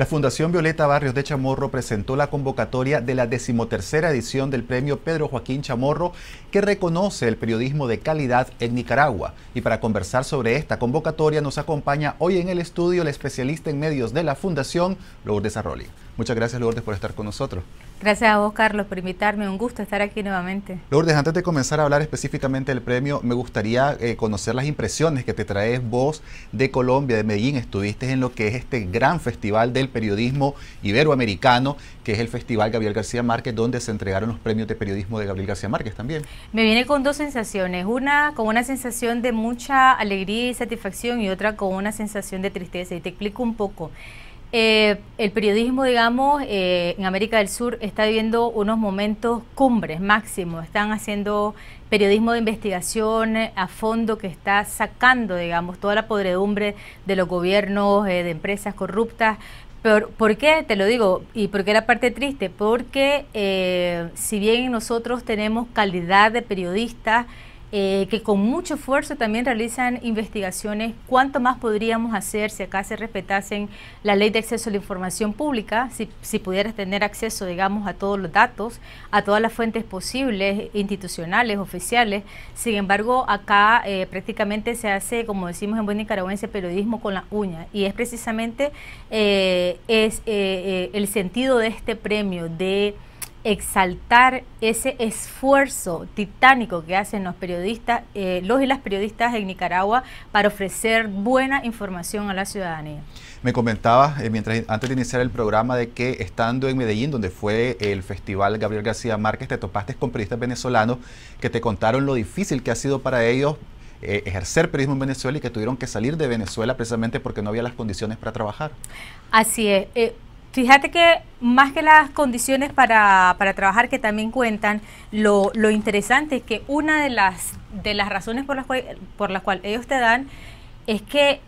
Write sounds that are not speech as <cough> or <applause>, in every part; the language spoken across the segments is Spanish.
La Fundación Violeta Barrios de Chamorro presentó la convocatoria de la decimotercera edición del Premio Pedro Joaquín Chamorro, que reconoce el periodismo de calidad en Nicaragua. Y para conversar sobre esta convocatoria nos acompaña hoy en el estudio la especialista en medios de la Fundación, Lourdes Arroli. Muchas gracias, Lourdes, por estar con nosotros. Gracias a vos, Carlos, por invitarme. Un gusto estar aquí nuevamente. Lourdes, antes de comenzar a hablar específicamente del premio, me gustaría eh, conocer las impresiones que te traes vos de Colombia, de Medellín. Estuviste en lo que es este gran festival del periodismo iberoamericano, que es el Festival Gabriel García Márquez, donde se entregaron los premios de periodismo de Gabriel García Márquez también. Me viene con dos sensaciones. Una con una sensación de mucha alegría y satisfacción y otra con una sensación de tristeza. Y te explico un poco. Eh, el periodismo, digamos, eh, en América del Sur está viviendo unos momentos cumbres máximos. Están haciendo periodismo de investigación a fondo que está sacando, digamos, toda la podredumbre de los gobiernos, eh, de empresas corruptas. ¿Por qué te lo digo? ¿Y por qué la parte triste? Porque si bien nosotros tenemos calidad de periodistas, eh, que con mucho esfuerzo también realizan investigaciones. ¿Cuánto más podríamos hacer si acá se respetasen la ley de acceso a la información pública? Si, si pudieras tener acceso, digamos, a todos los datos, a todas las fuentes posibles, institucionales, oficiales. Sin embargo, acá eh, prácticamente se hace, como decimos en buen nicaragüense, periodismo con las uñas. Y es precisamente eh, es, el sentido de este premio, de exaltar ese esfuerzo titánico que hacen los periodistas, eh, los y las periodistas en Nicaragua para ofrecer buena información a la ciudadanía. Me comentabas eh, mientras antes de iniciar el programa de que estando en Medellín, donde fue el festival Gabriel García Márquez, te topaste con periodistas venezolanos que te contaron lo difícil que ha sido para ellos eh, ejercer periodismo en Venezuela y que tuvieron que salir de Venezuela precisamente porque no había las condiciones para trabajar. Así es Fíjate que más que las condiciones para, trabajar que también cuentan, lo, lo, interesante es que una de las, de las razones por las, cual, por las cuales ellos te dan es que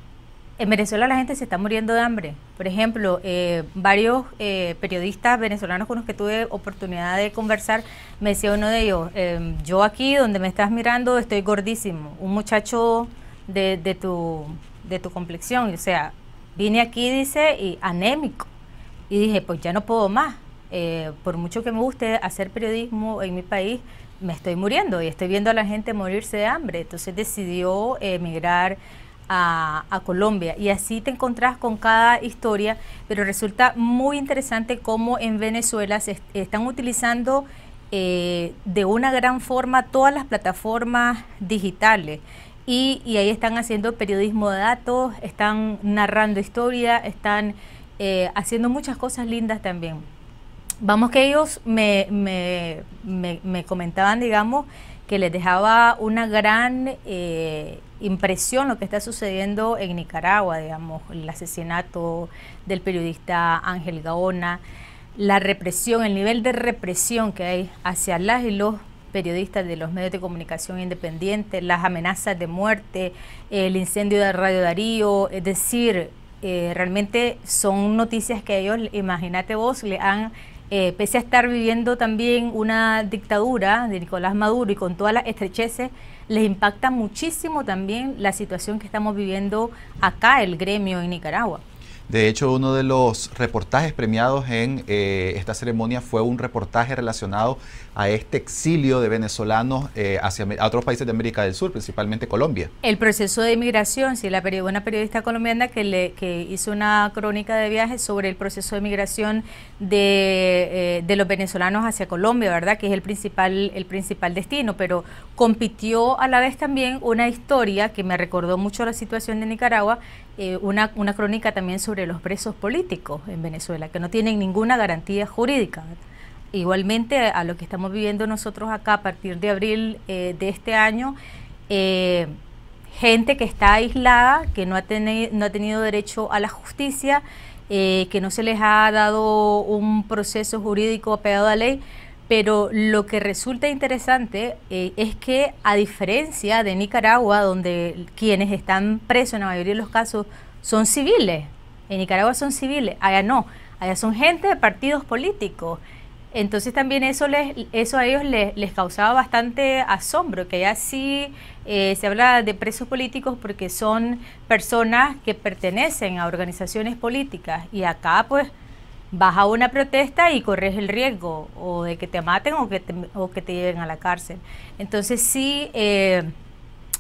en Venezuela la gente se está muriendo de hambre. Por ejemplo, eh, varios eh, periodistas venezolanos con los que tuve oportunidad de conversar, me decía uno de ellos, em, yo aquí donde me estás mirando estoy gordísimo, un muchacho de, de, tu, de tu complexión, o sea, vine aquí, dice, y anémico y dije, pues ya no puedo más. Eh, por mucho que me guste hacer periodismo en mi país, me estoy muriendo y estoy viendo a la gente morirse de hambre. Entonces decidió emigrar a, Colombia y así te encontrás con cada historia, pero resulta muy interesante cómo en Venezuela se están utilizando eh, de una gran forma todas las plataformas digitales. Y, y ahí están haciendo periodismo de datos, están narrando historia, están eh, haciendo muchas cosas lindas también. Vamos que ellos me, comentaban, digamos, que les dejaba una gran eh, impresión lo que está sucediendo en Nicaragua, digamos, el asesinato del periodista Ángel Gaona, la represión, el nivel de represión que hay hacia las y los periodistas de los medios de comunicación independientes, las amenazas de muerte, el incendio de Radio Darío, es decir, eh, realmente son noticias que ellos, imagínate vos, le han, eh, pese a estar viviendo también una dictadura de Nicolás Maduro y con todas las estrecheces, les impacta muchísimo también la situación que estamos viviendo acá, el gremio en Nicaragua. De hecho, uno de los reportajes premiados en eh, esta ceremonia fue un reportaje relacionado a este exilio de venezolanos eh, hacia a otros países de América del Sur, principalmente Colombia. El proceso de migración, sí, la una periodista colombiana que, le, hizo una crónica de viaje sobre el proceso de migración de, eh, de los venezolanos hacia Colombia, ¿verdad? Que es el principal, el principal destino, pero compitió a la vez también una historia que me recordó mucho la situación de Nicaragua, eh, una, una, crónica también sobre los presos políticos en Venezuela, que no tienen ninguna garantía jurídica. Igualmente a lo que estamos viviendo nosotros acá a partir de abril eh, de este año, eh, gente que está aislada, que no ha, no ha tenido derecho a la justicia, que no se les ha dado un proceso jurídico apegado a la ley, pero lo que resulta interesante eh, es que a diferencia de Nicaragua, donde quienes están presos en la mayoría de los casos son civiles, en Nicaragua son civiles, allá no, allá son gente de partidos políticos. Entonces también eso, les, eso a ellos les, causaba bastante asombro, que allá sí eh, se habla de presos políticos porque son personas que pertenecen a organizaciones políticas y acá pues baja a una protesta y corres el riesgo o de que te maten o que te, o que te lleven a la cárcel. Entonces sí, eh,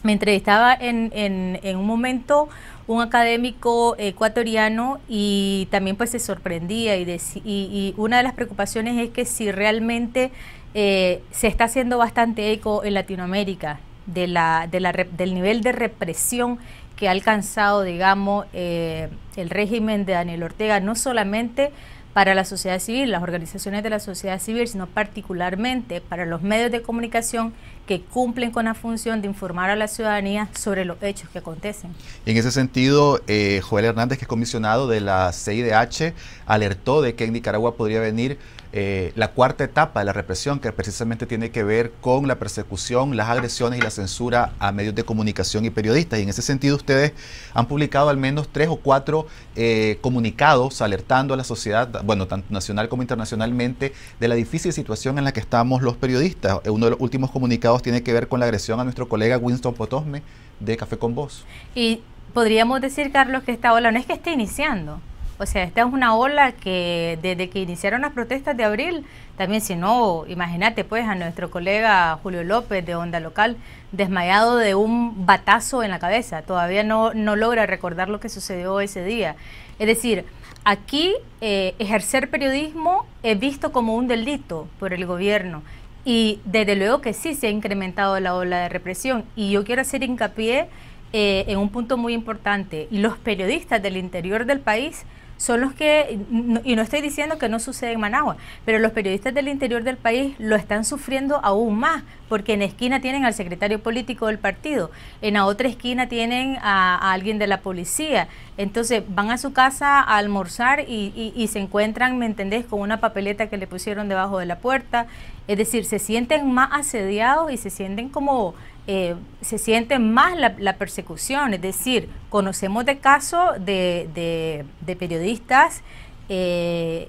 me entrevistaba en, en, un momento un académico ecuatoriano y también pues se sorprendía y, y, una de las preocupaciones es que si realmente eh, se está haciendo bastante eco en Latinoamérica de la, del nivel de represión que ha alcanzado, digamos, eh, el régimen de Daniel Ortega, no solamente para la sociedad civil, las organizaciones de la sociedad civil, sino particularmente para los medios de comunicación que cumplen con la función de informar a la ciudadanía sobre los hechos que acontecen. en ese sentido, eh, Joel Hernández, que es comisionado de la CIDH, alertó de que en Nicaragua podría venir eh, la cuarta etapa de la represión, que precisamente tiene que ver con la persecución, las agresiones y la censura a medios de comunicación y periodistas. Y en ese sentido, ustedes han publicado al menos tres o cuatro eh, comunicados alertando a la sociedad, bueno, tanto nacional como internacionalmente, de la difícil situación en la que estamos los periodistas. Eh, uno de los últimos comunicados tiene que ver con la agresión a nuestro colega Winston Potosme de Café con Voz. Y podríamos decir, Carlos, que esta ola no es que esté iniciando, o sea, esta es una ola que desde que iniciaron las protestas de abril, también si no, imagínate pues a nuestro colega Julio López de Onda Local desmayado de un batazo en la cabeza, todavía no, logra recordar lo que sucedió ese día. Es decir, aquí eh, ejercer periodismo es visto como un delito por el gobierno y desde luego que sí se ha incrementado la ola de represión y yo quiero hacer hincapié eh, en un punto muy importante, los periodistas del interior del país son los que, y no estoy diciendo que no sucede en Managua, pero los periodistas del interior del país lo están sufriendo aún más, porque en esquina tienen al secretario político del partido, en la otra esquina tienen a, alguien de la policía, entonces van a su casa a almorzar y, y se encuentran, ¿me entendés?, con una papeleta que le pusieron debajo de la puerta, es decir, se sienten más asediados y se sienten como eh, se siente más la, persecución, es decir, conocemos de casos de, periodistas eh,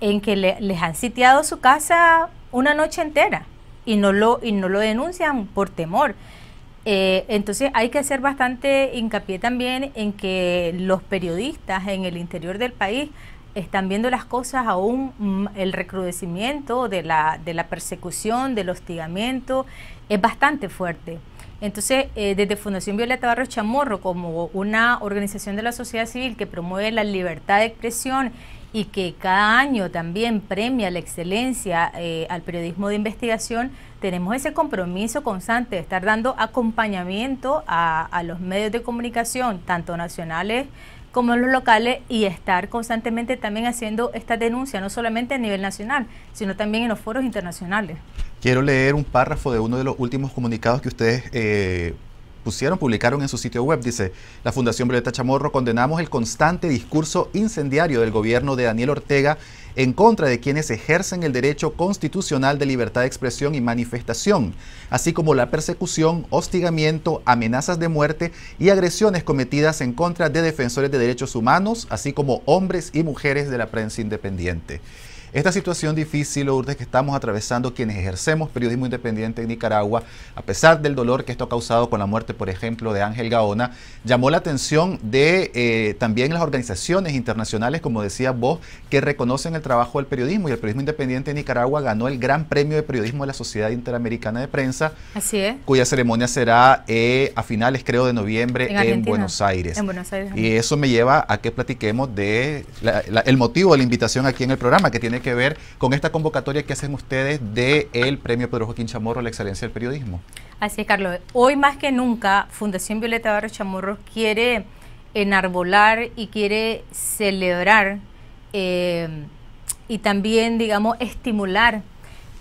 en que les han sitiado su casa una noche entera y no lo, denuncian por temor. Eh, entonces hay que hacer bastante hincapié también en que los periodistas en el interior del país están viendo las cosas aún, mm, el recrudecimiento de la, de la persecución, del hostigamiento, es bastante fuerte. Entonces, eh, desde Fundación Violeta Barros Chamorro, como una organización de la sociedad civil que promueve la libertad de expresión y que cada año también premia la excelencia eh, al periodismo de investigación, tenemos ese compromiso constante de estar dando acompañamiento a, a los medios de comunicación, tanto nacionales, como en los locales y estar constantemente también haciendo esta denuncia, no solamente a nivel nacional, sino también en los foros internacionales. Quiero leer un párrafo de uno de los últimos comunicados que ustedes eh, publicaron en su sitio web. Dice, la Fundación Violeta Chamorro condenamos el constante discurso incendiario del gobierno de Daniel Ortega en contra de quienes ejercen el derecho constitucional de libertad de expresión y manifestación, así como la persecución, hostigamiento, amenazas de muerte y agresiones cometidas en contra de defensores de derechos humanos, así como hombres y mujeres de la prensa independiente. Esta situación difícil, Urdes, que estamos atravesando quienes ejercemos periodismo independiente en Nicaragua, a pesar del dolor que esto ha causado con la muerte, por ejemplo, de Ángel Gaona, llamó la atención de eh, también las organizaciones internacionales, como decía vos, que reconocen el trabajo del periodismo. Y el periodismo independiente en Nicaragua ganó el Gran Premio de Periodismo de la Sociedad Interamericana de Prensa, cuya ceremonia será eh, a finales, creo, de noviembre en, Buenos Aires. Y eso me lleva a que platiquemos de el motivo de la invitación aquí en el programa, que tiene que ver con esta convocatoria que hacen ustedes del Premio Pedro Joaquín Chamorro a la Excelencia del Periodismo. Así es, Carlos. Hoy más que nunca, Fundación Violeta Barro Chamorro quiere enarbolar y quiere celebrar eh, y también, digamos, estimular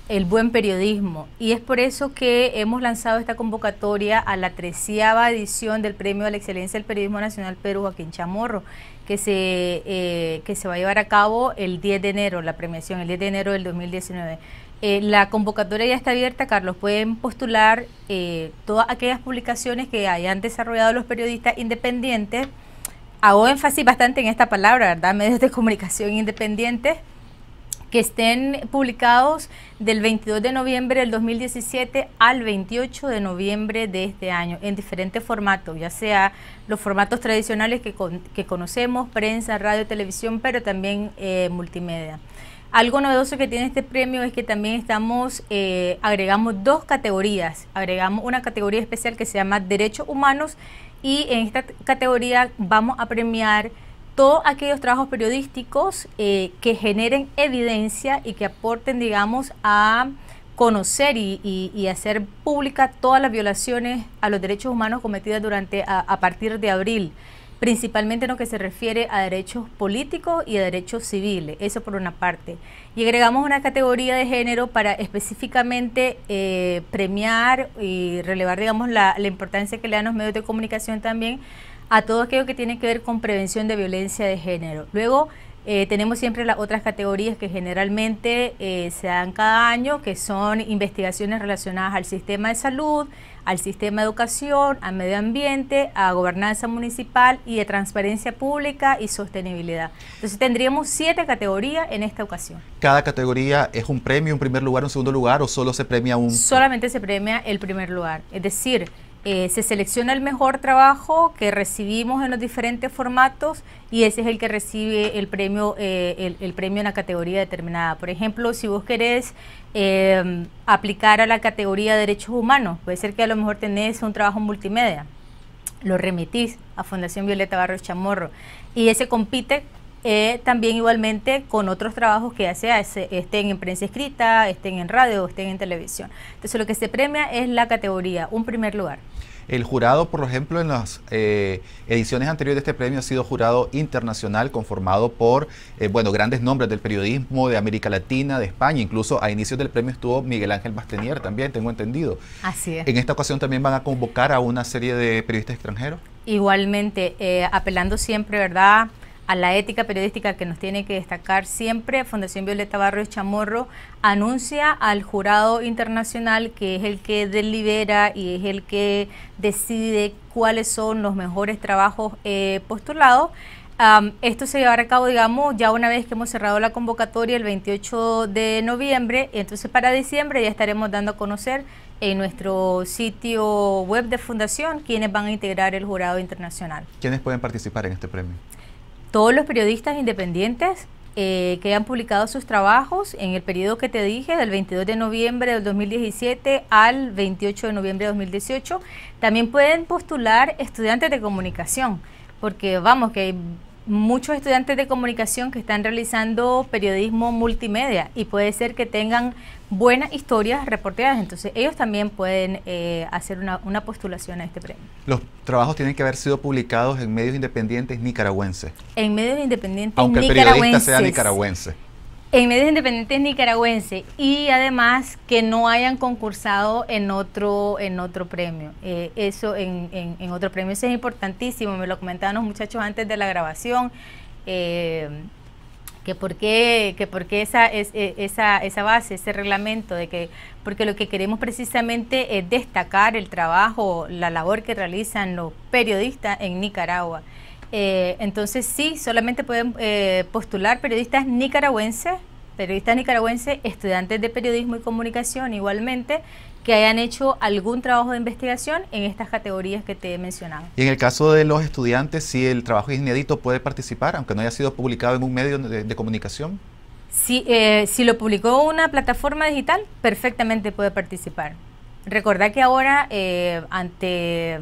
el buen periodismo. Y es por eso que hemos lanzado esta convocatoria a la treceava edición del Premio de la Excelencia del Periodismo Nacional Perú Joaquín Chamorro que se, eh, que se va a llevar a cabo el 10 de enero, la premiación, el 10 de enero del 2019. Eh, la convocatoria ya está abierta, Carlos. Pueden postular eh, todas aquellas publicaciones que hayan desarrollado los periodistas independientes. Hago énfasis bastante en esta palabra, ¿verdad? <laughs> Medios de comunicación independientes estén publicados del 22 de noviembre del 2017 al 28 de noviembre de este año, en diferentes formatos, ya sea los formatos tradicionales que, conocemos, prensa, radio, televisión, pero también eh, multimedia. Algo novedoso que tiene este premio es que también estamos, eh, agregamos dos categorías, agregamos una categoría especial que se llama Derechos Humanos y en esta categoría vamos a premiar todos aquellos trabajos periodísticos eh, que generen evidencia y que aporten, digamos, a conocer y, hacer pública todas las violaciones a los derechos humanos cometidas durante a, partir de abril, principalmente en lo que se refiere a derechos políticos y a derechos civiles, eso por una parte. Y agregamos una categoría de género para específicamente eh, premiar y relevar, digamos, la importancia que le dan los medios de comunicación también a todo aquello que tiene que ver con prevención de violencia de género. Luego eh, tenemos siempre las otras categorías que generalmente eh, se dan cada año, que son investigaciones relacionadas al sistema de salud, al sistema de educación, al medio ambiente, a gobernanza municipal y de transparencia pública y sostenibilidad. Entonces tendríamos siete categorías en esta ocasión. ¿Cada categoría es un premio, un primer lugar, un segundo lugar o solo se premia un...? Solamente se premia el primer lugar. Es decir, eh, se selecciona el mejor trabajo que recibimos en los diferentes formatos y ese es el que recibe el premio, eh, el, premio en la categoría determinada. Por ejemplo, si vos querés eh, aplicar a la categoría de derechos humanos, puede ser que a lo mejor tenés un trabajo multimedia, lo remitís a Fundación Violeta Barros Chamorro y ese compite también igualmente con otros trabajos que ya sea estén en prensa escrita, estén en radio, estén en televisión. Entonces lo que se premia es la categoría, un primer lugar. El jurado, por ejemplo, en las eh, ediciones anteriores de este premio ha sido jurado internacional conformado por, eh, bueno, grandes nombres del periodismo de América Latina, de España. Incluso a inicios del premio estuvo Miguel Ángel Bastenier también, tengo entendido. Así es. En esta ocasión también van a convocar a una serie de periodistas extranjeros. Igualmente, eh, apelando siempre, ¿verdad?, a la ética periodística que nos tiene que destacar siempre, Fundación Violeta Barrios Chamorro anuncia al jurado internacional que es el que delibera y es el que decide cuáles son los mejores trabajos eh, postulados. esto se llevará a cabo, digamos, ya una vez que hemos cerrado la convocatoria el 28 de noviembre, entonces para diciembre ya estaremos dando a conocer en nuestro sitio web de fundación quienes van a integrar el jurado internacional. ¿Quiénes pueden participar en este premio? todos los periodistas independientes eh, que han publicado sus trabajos en el periodo que te dije, del 22 de noviembre del 2017 al 28 de noviembre de 2018, también pueden postular estudiantes de comunicación, porque vamos, que muchos estudiantes de comunicación que están realizando periodismo multimedia y puede ser que tengan buenas historias reporteadas, entonces ellos también pueden eh, hacer una, postulación a este premio. Los trabajos tienen que haber sido publicados en medios independientes nicaragüenses. En medios independientes nicaragüenses. Aunque el periodista sea nicaragüense en medios independientes nicaragüenses y además que no hayan concursado en otro en otro premio. Eh, eso en, en, en, otro premio es importantísimo, me lo comentaban los muchachos antes de la grabación. Eh, que por qué, que esa, es, e, esa, esa base, ese reglamento, de que, porque lo que queremos precisamente es destacar el trabajo, la labor que realizan los periodistas en Nicaragua. Eh, entonces sí, solamente pueden eh, postular periodistas nicaragüenses, periodistas nicaragüenses, estudiantes de periodismo y comunicación igualmente, que hayan hecho algún trabajo de investigación en estas categorías que te he mencionado. Y en el caso de los estudiantes, si el trabajo es inédito, puede participar, aunque no haya sido publicado en un medio de, comunicación. Si, eh, si lo publicó una plataforma digital, perfectamente puede participar. Recordad que ahora, ante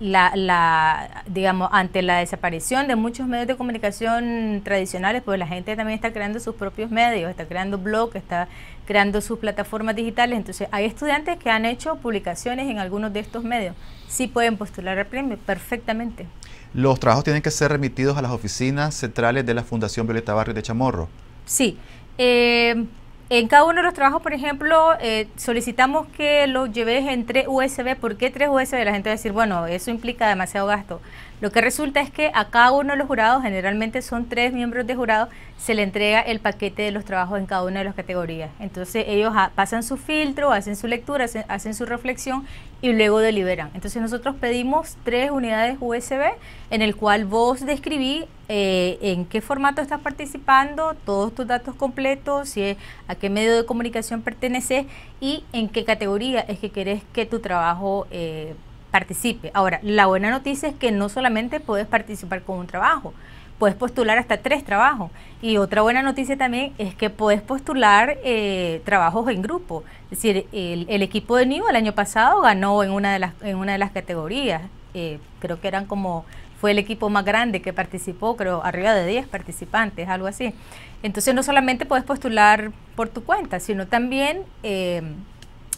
la, digamos, ante la desaparición de muchos medios de comunicación tradicionales, pues la gente también está creando sus propios medios, está creando blogs, está creando sus plataformas digitales. Entonces, hay estudiantes que han hecho publicaciones en algunos de estos medios. Sí pueden postular al premio perfectamente. Los trabajos tienen que ser remitidos a las oficinas centrales de la Fundación Violeta barrio de Chamorro. Sí. Eh, en cada uno de los trabajos, por ejemplo, eh, solicitamos que lo lleves en tres USB. ¿Por qué tres USB? La gente va a decir, bueno, eso implica demasiado gasto. Lo que resulta es que a cada uno de los jurados, generalmente son tres miembros de jurado, se le entrega el paquete de los trabajos en cada una de las categorías. Entonces ellos pasan su filtro, hacen su lectura, hacen su reflexión y luego deliberan. Entonces nosotros pedimos tres unidades USB en el cual vos describí eh, en qué formato estás participando, todos tus datos completos, si a qué medio de comunicación perteneces y en qué categoría es que querés que tu trabajo eh, participe. Ahora, la buena noticia es que no solamente puedes participar con un trabajo, puedes postular hasta tres trabajos. Y otra buena noticia también es que puedes postular eh, trabajos en grupo. Es decir, el, equipo de NIO el año pasado ganó en una de las, en una de las categorías. Eh, creo que eran como, fue el equipo más grande que participó, creo, arriba de 10 participantes, algo así. Entonces no solamente puedes postular por tu cuenta, sino también... Eh,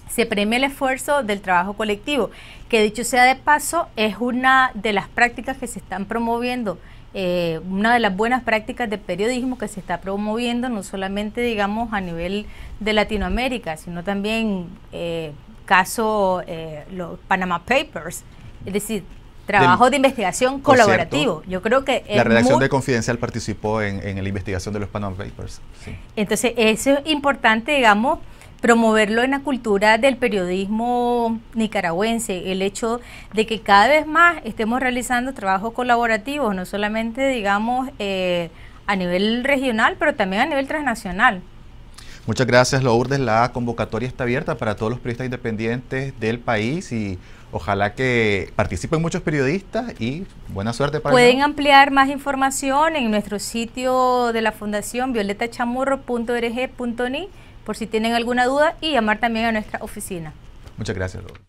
se premia el esfuerzo del trabajo colectivo, que dicho sea de paso, es una de las prácticas que se están promoviendo eh, una de las buenas prácticas de periodismo que se está promoviendo no solamente, digamos, a nivel de Latinoamérica, sino también eh, caso eh, los Panama Papers, es decir, trabajo de, investigación colaborativo. Yo creo que... La redacción de Confidencial participó en, en, la investigación de los Panama Papers. Entonces, eso es importante, digamos, promoverlo en la cultura del periodismo nicaragüense, el hecho de que cada vez más estemos realizando trabajos colaborativos, no solamente, digamos, eh, a nivel regional, pero también a nivel transnacional. Muchas gracias, Lourdes. La convocatoria está abierta para todos los periodistas independientes del país y ojalá que participen muchos periodistas y buena suerte para Pueden ampliar más información en nuestro sitio de la Fundación violeta violetachamorro.org.ni por si tienen alguna duda y llamar también a nuestra oficina. Muchas gracias,